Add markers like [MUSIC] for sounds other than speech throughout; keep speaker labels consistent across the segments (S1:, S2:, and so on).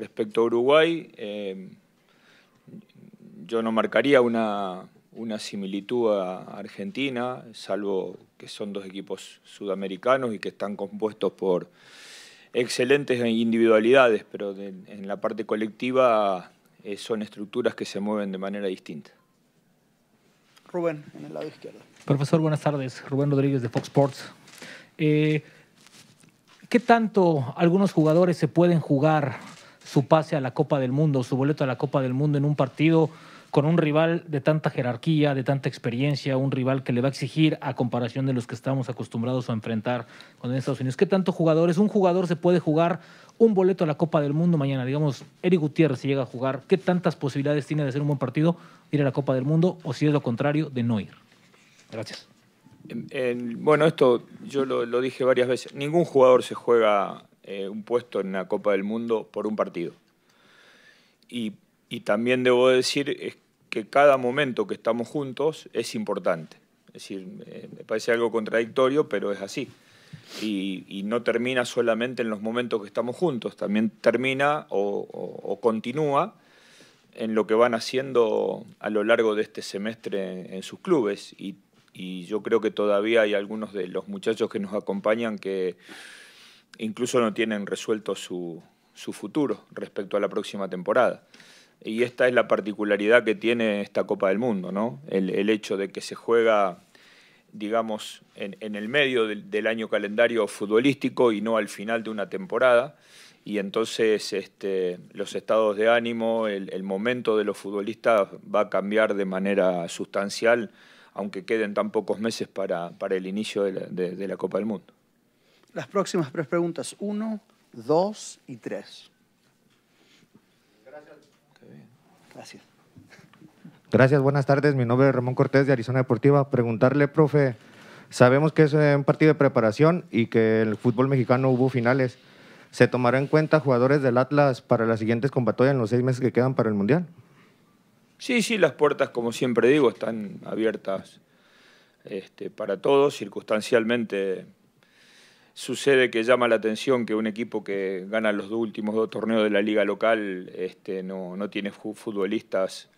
S1: Respecto a Uruguay, eh, yo no marcaría una, similitud a Argentina, salvo que son dos equipos sudamericanos y que están compuestos por excelentes individualidades, pero en la parte colectiva eh, son estructuras que se mueven de manera distinta. Rubén, en el lado izquierdo. Profesor, buenas tardes. Rubén Rodríguez de Fox Sports. Eh, ¿Qué tanto algunos jugadores se pueden jugar su pase a la Copa del Mundo, su boleto a la Copa del Mundo en un partido con un rival de tanta jerarquía, de tanta experiencia, un rival que le va a exigir a comparación de los que estamos acostumbrados a enfrentar con Estados Unidos. ¿Qué tanto jugadores? Un jugador se puede jugar un boleto a la Copa del Mundo mañana. Digamos, Eric Gutiérrez si llega a jugar, ¿qué tantas posibilidades tiene de hacer un buen partido, ir a la Copa del Mundo o si es lo contrario, de no ir? Gracias. bueno, esto yo lo dije varias veces. Ningún jugador se juega eh, un puesto en la Copa del Mundo por un partido. Y, y también debo decir es que cada momento que estamos juntos es importante. Es decir, me parece algo contradictorio, pero es así. Y, y, no termina solamente en los momentos que estamos juntos, también termina o, o, continúa en lo que van haciendo a lo largo de este semestre en, en sus clubes. Y, y yo creo que todavía hay algunos de los muchachos que nos acompañan que incluso no tienen resuelto su, futuro respecto a la próxima temporada. Y esta es la particularidad que tiene esta Copa del Mundo, ¿no? El, hecho de que se juega, digamos, en, el medio del, año calendario futbolístico y no al final de una temporada. Y entonces este, los estados de ánimo, el, momento de los futbolistas va a cambiar de manera sustancial, aunque queden tan pocos meses para, para el inicio de la Copa del Mundo las próximas tres preguntas, uno, dos y tres. Gracias. Gracias. Gracias, buenas tardes. Mi nombre es Ramón Cortés de Arizona Deportiva. Preguntarle, profe, sabemos que es eh, un partido de preparación y que el fútbol mexicano hubo finales. ¿Se tomará en cuenta jugadores del Atlas para las siguientes combatorias en los seis meses que quedan para el Mundial? Sí, sí, las puertas, como siempre digo, están abiertas este, para todos. Circunstancialmente Sucede que llama la atención que un equipo que gana los dos últimos dos torneos de la liga local este, no, tiene futbolistas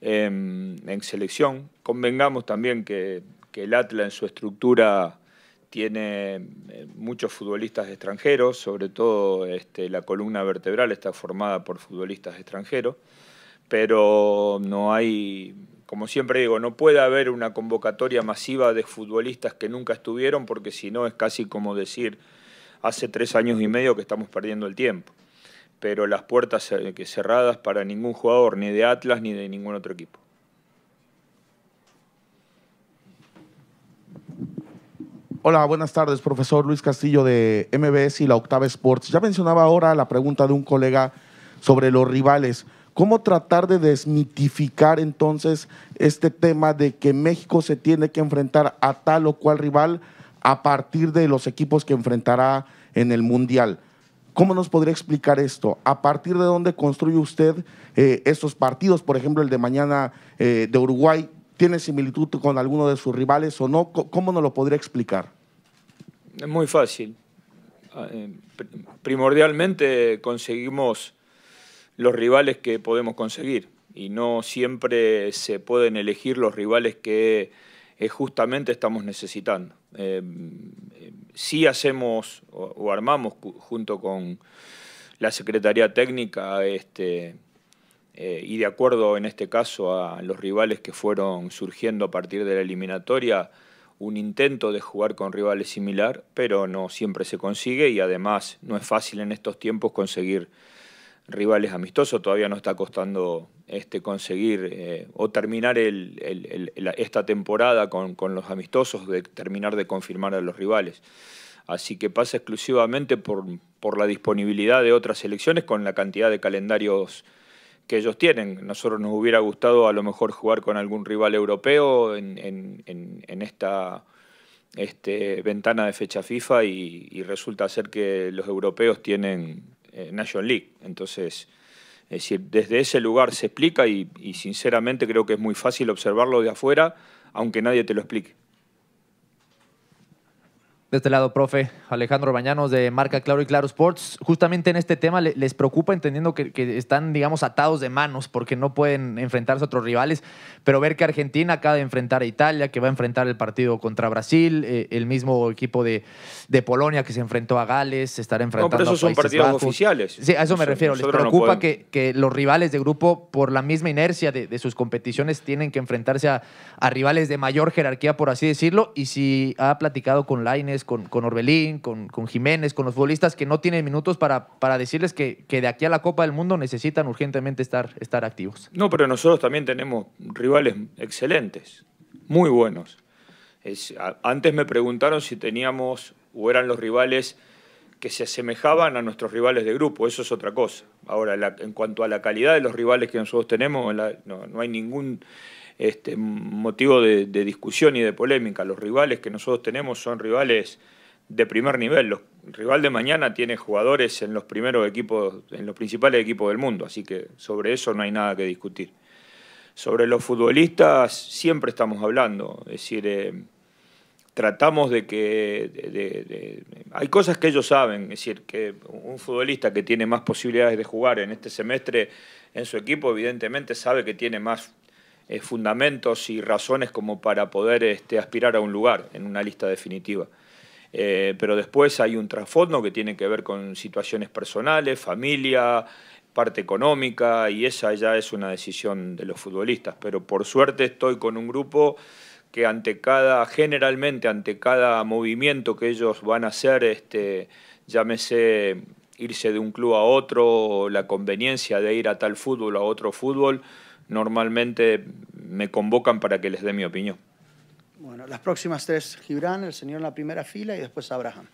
S1: em, en selección. Convengamos también que, el Atlas en su estructura tiene eh, muchos futbolistas extranjeros, sobre todo este, la columna vertebral está formada por futbolistas extranjeros, pero no hay como siempre digo, no puede haber una convocatoria masiva de futbolistas que nunca estuvieron, porque si no es casi como decir hace tres años y medio que estamos perdiendo el tiempo. Pero las puertas eh, cerradas para ningún jugador, ni de Atlas ni de ningún otro equipo. Hola, buenas tardes, profesor Luis Castillo de MBS y la Octava Sports. Ya mencionaba ahora la pregunta de un colega sobre los rivales. ¿Cómo tratar de desmitificar entonces este tema de que México se tiene que enfrentar a tal o cual rival a partir de los equipos que enfrentará en el Mundial? ¿Cómo nos podría explicar esto? ¿A partir de dónde construye usted eh, estos partidos? Por ejemplo, el de mañana eh, de Uruguay, ¿tiene similitud con alguno de sus rivales o no? ¿Cómo nos lo podría explicar? Es muy fácil. Ah, eh, primordialmente conseguimos los rivales que podemos conseguir y no siempre se pueden elegir los rivales que eh, justamente estamos necesitando. Si eh, sí hacemos o, armamos junto con la Secretaría Técnica este, eh, y de acuerdo en este caso a los rivales que fueron surgiendo a partir de la eliminatoria, un intento de jugar con rivales similar, pero no siempre se consigue y además no es fácil en estos tiempos conseguir rivales amistosos. Todavía no está costando este, conseguir eh, o terminar esta temporada con, los amistosos, de terminar de confirmar a los rivales. Así que pasa exclusivamente por, la disponibilidad de otras selecciones con la cantidad de calendarios que ellos tienen. Nosotros nos hubiera gustado a lo mejor jugar con algún rival europeo en, esta este, ventana de fecha FIFA y resulta ser que los europeos tienen eh, National League. Entonces, eh, desde ese lugar se explica y sinceramente creo que es muy fácil observarlo de afuera, aunque nadie te lo explique. De este lado, profe, Alejandro Bañanos de Marca Claro y Claro Sports. Justamente en este tema les preocupa, entendiendo que, están, digamos, atados de manos porque no pueden enfrentarse a otros rivales, pero ver que Argentina acaba de enfrentar a Italia, que va a enfrentar el partido contra Brasil, eh, el mismo equipo de, Polonia que se enfrentó a Gales, estará enfrentando no, a Países son partidos oficiales. Sí, a eso me refiero. Les preocupa que, los rivales de grupo, por la misma inercia de, sus competiciones, tienen que enfrentarse a, a, rivales de mayor jerarquía, por así decirlo, y si ha platicado con Laines con, Orbelín, con, con, Jiménez, con los futbolistas que no tienen minutos para, para decirles que, de aquí a la Copa del Mundo necesitan urgentemente estar, estar activos. No, pero nosotros también tenemos rivales excelentes, muy buenos. antes me preguntaron si teníamos o eran los rivales que se asemejaban a nuestros rivales de grupo, eso es otra cosa. Ahora, en cuanto a la calidad de los rivales que nosotros tenemos, no, no hay ningún este, motivo de, discusión y de polémica. Los rivales que nosotros tenemos son rivales de primer nivel. el rival de mañana tiene jugadores en los primeros equipos, en los principales equipos del mundo, así que sobre eso no hay nada que discutir. Sobre los futbolistas siempre estamos hablando, es decir, eh, tratamos de que hay cosas que ellos saben, es decir, que un futbolista que tiene más posibilidades de jugar en este semestre en su equipo, evidentemente sabe que tiene más eh, fundamentos y razones como para poder este, aspirar a un lugar en una lista definitiva. Eh, pero después hay un trasfondo que tiene que ver con situaciones personales, familia, parte económica, y esa ya es una decisión de los futbolistas. Pero por suerte estoy con un grupo que ante cada, generalmente ante cada movimiento que ellos van a hacer, este, llámese irse de un club a otro, la conveniencia de ir a tal fútbol, a otro fútbol, normalmente me convocan para que les dé mi opinión. Bueno, las próximas tres, Gibran, el señor en la primera fila y después Abraham.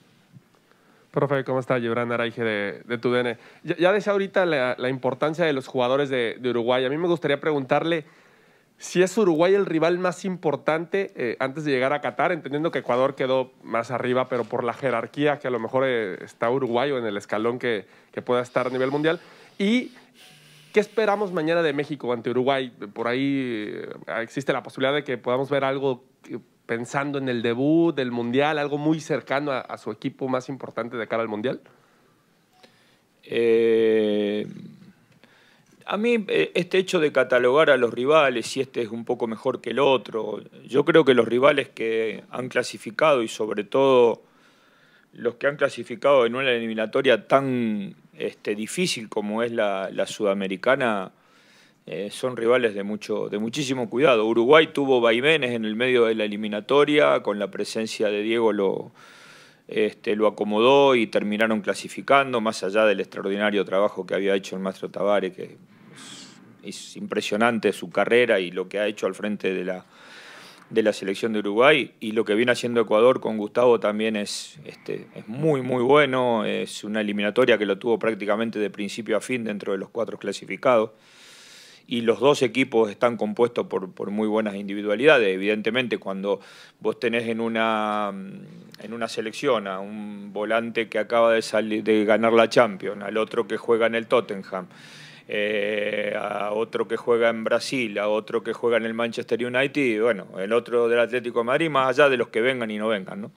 S1: Profe, ¿cómo está? Gibran Araige de, TUDN. Ya, decía ahorita la, importancia de los jugadores de, Uruguay. A mí me gustaría preguntarle si es Uruguay el rival más importante eh, antes de llegar a Qatar, entendiendo que Ecuador quedó más arriba, pero por la jerarquía que a lo mejor eh, está Uruguay o en el escalón que, que pueda estar a nivel mundial. Y ¿Qué esperamos mañana de México ante Uruguay? Por ahí eh, existe la posibilidad de que podamos ver algo eh, pensando en el debut del Mundial, algo muy cercano a, su equipo más importante de cara al Mundial. Eh, a mí este hecho de catalogar a los rivales, si este es un poco mejor que el otro, yo creo que los rivales que han clasificado y sobre todo los que han clasificado en una eliminatoria tan este, difícil como es la, sudamericana, eh, son rivales de, mucho, de muchísimo cuidado. Uruguay tuvo vaivenes en el medio de la eliminatoria, con la presencia de Diego lo, este, lo acomodó y terminaron clasificando, más allá del extraordinario trabajo que había hecho el maestro Tavares, que es impresionante su carrera y lo que ha hecho al frente de la de la selección de Uruguay y lo que viene haciendo Ecuador con Gustavo también es, este, es muy, muy bueno. Es una eliminatoria que lo tuvo prácticamente de principio a fin dentro de los cuatro clasificados. Y los dos equipos están compuestos por, muy buenas individualidades. Evidentemente, cuando vos tenés en una, en una selección a un volante que acaba de, salir, de ganar la Champions, al otro que juega en el Tottenham, eh, a otro que juega en Brasil, a otro que juega en el Manchester United, y bueno, el otro del Atlético de Madrid, más allá de los que vengan y no vengan,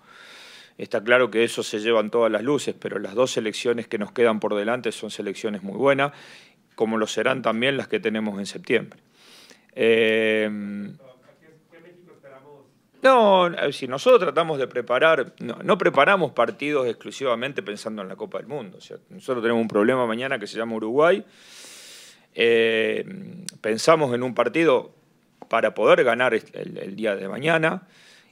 S1: Está claro que eso se llevan todas las luces, pero las dos selecciones que nos quedan por delante son selecciones muy buenas, como lo serán también las que tenemos en septiembre. Eh, no, si nosotros tratamos de preparar, no, no, preparamos partidos exclusivamente pensando en la Copa del Mundo. O sea, nosotros tenemos un problema mañana que se llama Uruguay. Eh, pensamos en un partido para poder ganar el, día de mañana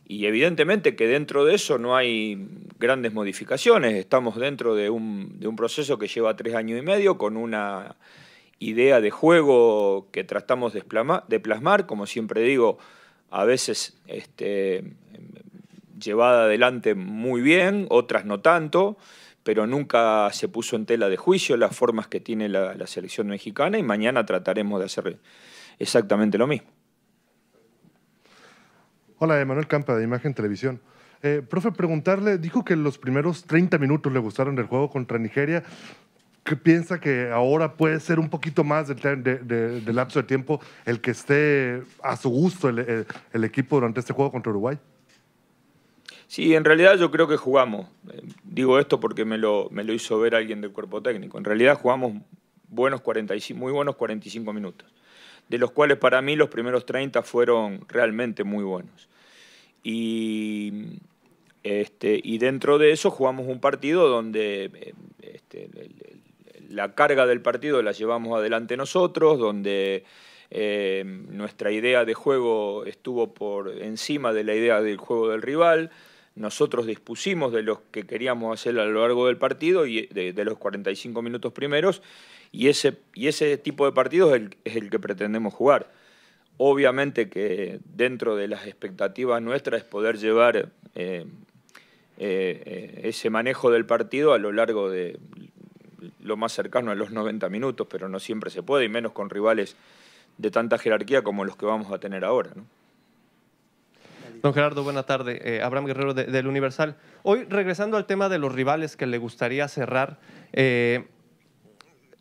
S1: y evidentemente que dentro de eso no hay grandes modificaciones. Estamos dentro de un, proceso que lleva tres años y medio con una idea de juego que tratamos de, plasmar, como siempre digo, a veces este, llevada adelante muy bien, otras no tanto pero nunca se puso en tela de juicio las formas que tiene la, selección mexicana y mañana trataremos de hacer exactamente lo mismo. Hola, Emanuel Campa de Imagen Televisión. Eh, profe, preguntarle, dijo que los primeros 30 minutos le gustaron del juego contra Nigeria. ¿Qué piensa que ahora puede ser un poquito más del, de, lapso de tiempo el que esté a su gusto el equipo durante este juego contra Uruguay? Sí, en realidad yo creo que jugamos. Eh, digo esto porque me lo, hizo ver alguien del cuerpo técnico. En realidad jugamos buenos 45, muy buenos 45 minutos, de los cuales para mí los primeros 30 fueron realmente muy buenos. Este, y, dentro de eso jugamos un partido donde eh, este, la carga del partido la llevamos adelante nosotros, donde... Eh, nuestra idea de juego estuvo por encima de la idea del juego del rival nosotros dispusimos de los que queríamos hacer a lo largo del partido y de, los 45 minutos primeros y ese, y ese tipo de partidos es el, que pretendemos jugar. Obviamente que dentro de las expectativas nuestras es poder llevar eh, eh, eh, ese manejo del partido a lo largo de lo más cercano a los 90 minutos, pero no siempre se puede, y menos con rivales de tanta jerarquía como los que vamos a tener ahora. ¿no? Don Gerardo, buena tarde. Eh, Abraham Guerrero del Universal. Hoy, regresando al tema de los rivales que le gustaría cerrar, eh,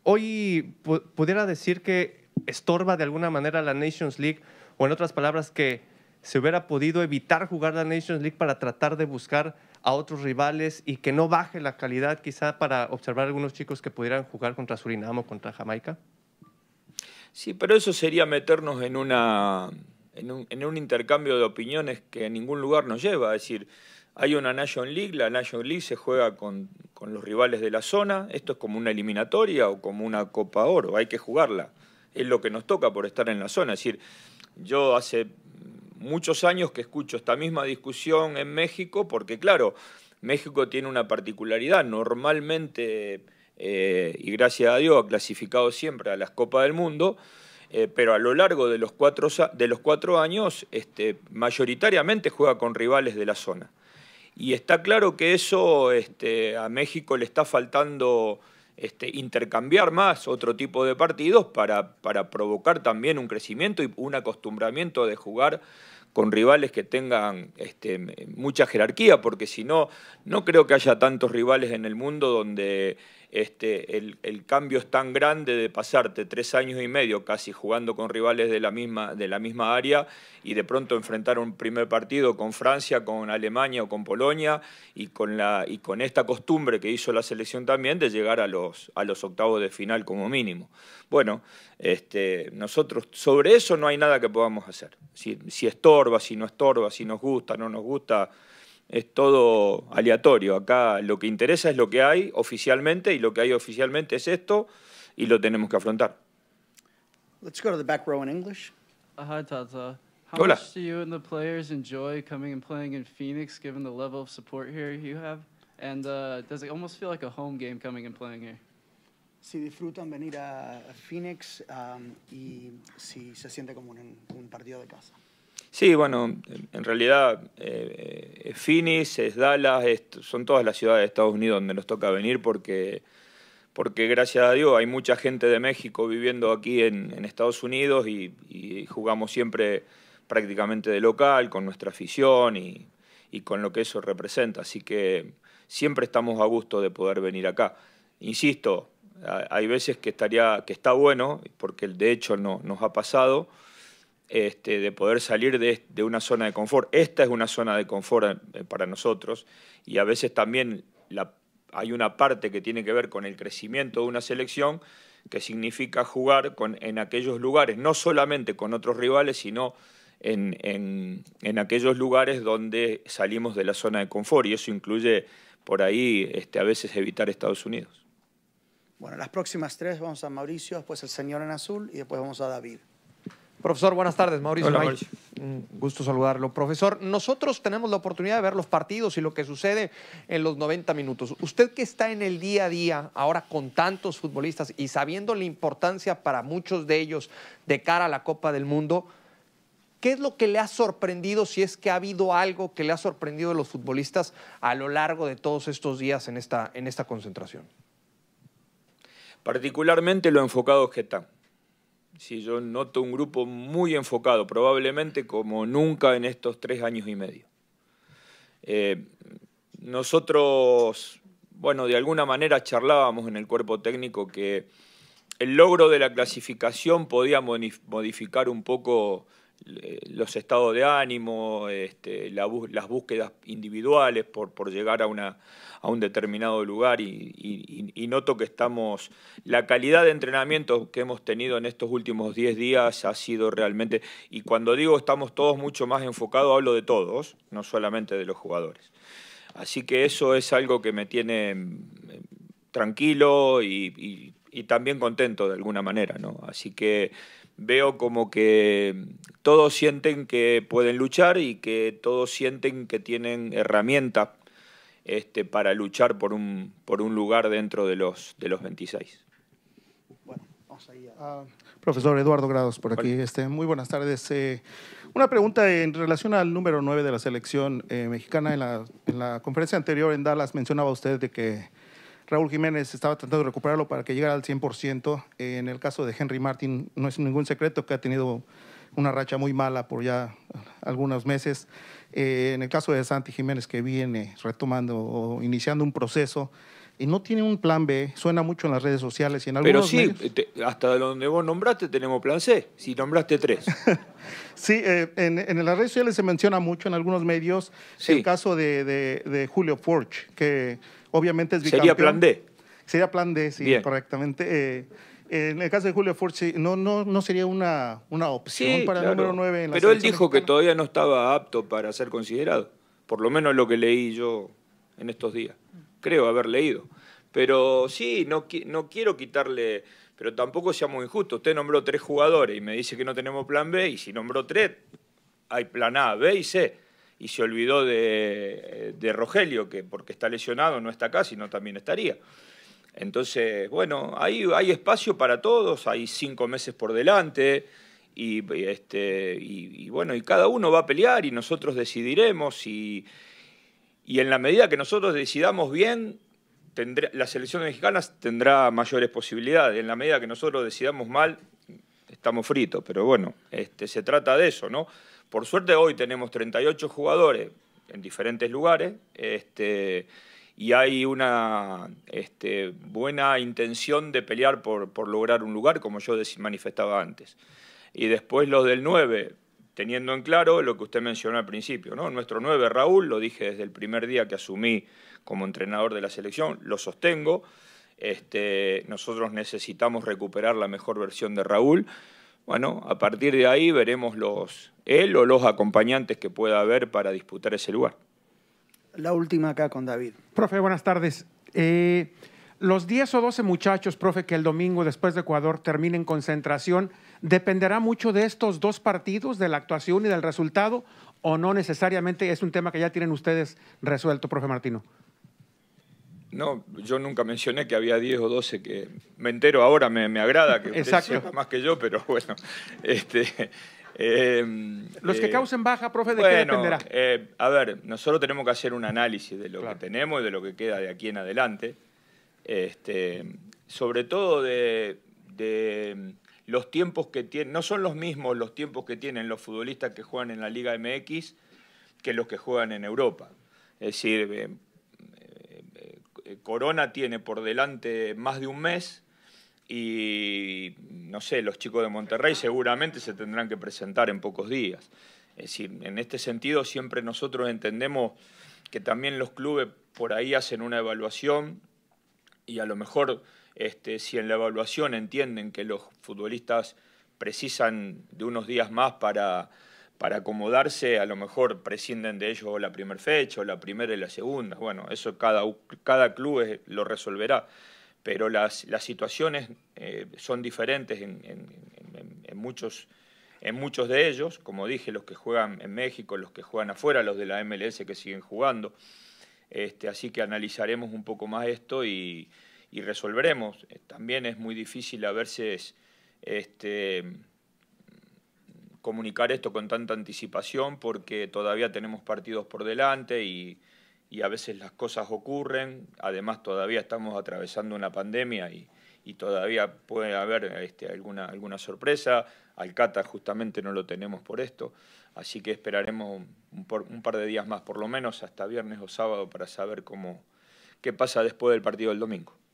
S1: hoy pudiera decir que estorba de alguna manera la Nations League, o en otras palabras, que se hubiera podido evitar jugar la Nations League para tratar de buscar a otros rivales y que no baje la calidad quizá para observar algunos chicos que pudieran jugar contra Surinam o contra Jamaica? Sí, pero eso sería meternos en una en un, intercambio de opiniones que en ningún lugar nos lleva. Es decir, hay una National League, la National League se juega con, los rivales de la zona, esto es como una eliminatoria o como una Copa Oro, hay que jugarla, es lo que nos toca por estar en la zona. Es decir, yo hace muchos años que escucho esta misma discusión en México, porque claro, México tiene una particularidad, normalmente, eh, y gracias a Dios, ha clasificado siempre a las Copas del Mundo, eh, pero a lo largo de los cuatro, de los años este, mayoritariamente juega con rivales de la zona. Y está claro que eso este, a México le está faltando este, intercambiar más otro tipo de partidos para, para, provocar también un crecimiento y un acostumbramiento de jugar con rivales que tengan este, mucha jerarquía, porque si no, no creo que haya tantos rivales en el mundo donde este, el, cambio es tan grande de pasarte tres años y medio casi jugando con rivales de la misma, de la misma área y de pronto enfrentar un primer partido con Francia, con Alemania o con Polonia y con, la, y con esta costumbre que hizo la selección también de llegar a los, a los octavos de final como mínimo. Bueno, este, nosotros sobre eso no hay nada que podamos hacer. Si, si estorba, si no estorba, si nos gusta, no nos gusta es todo aleatorio. Acá lo que interesa es lo que hay oficialmente y lo que hay oficialmente es esto y lo tenemos que afrontar. Let's go to the back row in English. Uh, hi, Tata. How Hola. much do you and the players enjoy coming and playing in Phoenix, given the level of support here you have? And uh, does it almost feel like a home game coming and playing here? Si disfrutan venir a Phoenix um, y si se siente como un, un partido de casa. Sí, bueno, en realidad eh, es Phoenix, es Dallas, son todas las ciudades de Estados Unidos donde nos toca venir porque, porque gracias a Dios hay mucha gente de México viviendo aquí en, Estados Unidos y, jugamos siempre prácticamente de local con nuestra afición y, con lo que eso representa. Así que siempre estamos a gusto de poder venir acá. Insisto, hay veces que, estaría, que está bueno, porque de hecho no, nos ha pasado este, de poder salir de, una zona de confort. Esta es una zona de confort eh, para nosotros y a veces también hay una parte que tiene que ver con el crecimiento de una selección que significa jugar en aquellos lugares, no solamente con otros rivales, sino en, aquellos lugares donde salimos de la zona de confort y eso incluye por ahí este, a veces evitar Estados Unidos. Bueno, las próximas tres vamos a Mauricio, después el señor en azul y después vamos a David. Profesor, buenas tardes. Mauricio, Un gusto saludarlo. Profesor, nosotros tenemos la oportunidad de ver los partidos y lo que sucede en los 90 minutos. Usted que está en el día a día ahora con tantos futbolistas y sabiendo la importancia para muchos de ellos de cara a la Copa del Mundo, ¿qué es lo que le ha sorprendido si es que ha habido algo que le ha sorprendido a los futbolistas a lo largo de todos estos días en esta, en esta concentración? Particularmente lo enfocado que está. Sí, yo noto un grupo muy enfocado, probablemente como nunca en estos tres años y medio. Eh, nosotros, bueno, de alguna manera charlábamos en el cuerpo técnico que el logro de la clasificación podía modificar un poco eh, los estados de ánimo, este, las búsquedas individuales por, llegar a, un determinado lugar y, noto que estamos, la calidad de entrenamiento que hemos tenido en estos últimos 10 días ha sido realmente, y cuando digo estamos todos mucho más enfocados, hablo de todos, no solamente de los jugadores. Así que eso es algo que me tiene eh, tranquilo y, y también contento de alguna manera, ¿no? Así que veo como que todos sienten que pueden luchar y que todos sienten que tienen herramienta este, para luchar por un, por un lugar dentro de los, de los 26. Bueno, vamos ahí ah, profesor Eduardo Grados, por aquí. Este, muy buenas tardes. Eh, una pregunta en relación al número 9 de la selección eh, mexicana. En la, en la, conferencia anterior en Dallas mencionaba usted de que Raúl Jiménez estaba tratando de recuperarlo para que llegara al 100%. Eh, en el caso de Henry Martin, no es ningún secreto que ha tenido una racha muy mala por ya algunos meses. Eh, en el caso de Santi Jiménez, que viene retomando o iniciando un proceso y no tiene un plan B, suena mucho en las redes sociales y en algunos Pero sí, hasta donde vos nombraste tenemos plan C, si nombraste tres. [LAUGHS] sí, eh, en, las redes sociales se menciona mucho en algunos medios el caso de, de Julio Forge, que obviamente es Sería plan D. Sería plan D, sí, correctamente. Eh, en el caso de Julio Furchi, no, no, no sería una, una opción para el número 9 en la Pero él dijo que todavía no estaba apto para ser considerado, por lo menos lo que leí yo en estos días. Creo haber leído. Pero sí, no, no quiero quitarle, pero tampoco sea muy injusto. Usted nombró tres jugadores y me dice que no tenemos plan B, y si nombró tres, hay plan A, B y C y se olvidó de, Rogelio, que porque está lesionado no está acá, sino también estaría. Entonces, bueno, hay, hay espacio para todos, hay cinco meses por delante, y, este, y, bueno, y cada uno va a pelear y nosotros decidiremos, y, y en la medida que nosotros decidamos bien, la selección mexicana tendrá mayores posibilidades, en la medida que nosotros decidamos mal, estamos fritos, pero bueno, este, se trata de eso, ¿no? Por suerte hoy tenemos 38 jugadores en diferentes lugares este, y hay una este, buena intención de pelear por, lograr un lugar, como yo manifestaba antes. Y después los del 9, teniendo en claro lo que usted mencionó al principio. ¿no? Nuestro 9, Raúl, lo dije desde el primer día que asumí como entrenador de la selección, lo sostengo. Este, nosotros necesitamos recuperar la mejor versión de Raúl. Bueno, a partir de ahí veremos los, él o los acompañantes que pueda haber para disputar ese lugar. La última acá con David. Profe, buenas tardes. Eh, los 10 o 12 muchachos, profe, que el domingo después de Ecuador terminen concentración, ¿dependerá mucho de estos dos partidos, de la actuación y del resultado, o no necesariamente es un tema que ya tienen ustedes resuelto, profe Martino? No, yo nunca mencioné que había 10 o 12 que me entero ahora, me, agrada que usted sepa más que yo, pero bueno. [LAUGHS] Este, em, Los que eh, causen baja, profe, ¿de qué dependerá? Eh, a ver, nosotros tenemos que hacer un análisis de lo que tenemos y de lo que queda de aquí en adelante. Este, sobre todo de, de los tiempos que tienen, no son los mismos los tiempos que tienen los futbolistas que juegan en la Liga MX que los que juegan en Europa. Es decir, eh, Corona tiene por delante más de un mes y, no sé, los chicos de Monterrey seguramente se tendrán que presentar en pocos días. Es decir, en este sentido siempre nosotros entendemos que también los clubes por ahí hacen una evaluación y a lo mejor este, si en la evaluación entienden que los futbolistas precisan de unos días más para para acomodarse, a lo mejor prescinden de ellos la primera fecha, o la primera y la segunda. Bueno, eso cada, cada club lo resolverá. Pero las, las situaciones eh, son diferentes en, muchos, en muchos de ellos. Como dije, los que juegan en México, los que juegan afuera, los de la MLS que siguen jugando. Este, así que analizaremos un poco más esto y, resolveremos. Eh, también es muy difícil a veces... Este, comunicar esto con tanta anticipación porque todavía tenemos partidos por delante y, a veces las cosas ocurren. Además, todavía estamos atravesando una pandemia y, todavía puede haber este, alguna, alguna sorpresa. Alcata justamente no lo tenemos por esto, así que esperaremos un, un, par de días más, por lo menos hasta viernes o sábado, para saber cómo, qué pasa después del partido del domingo.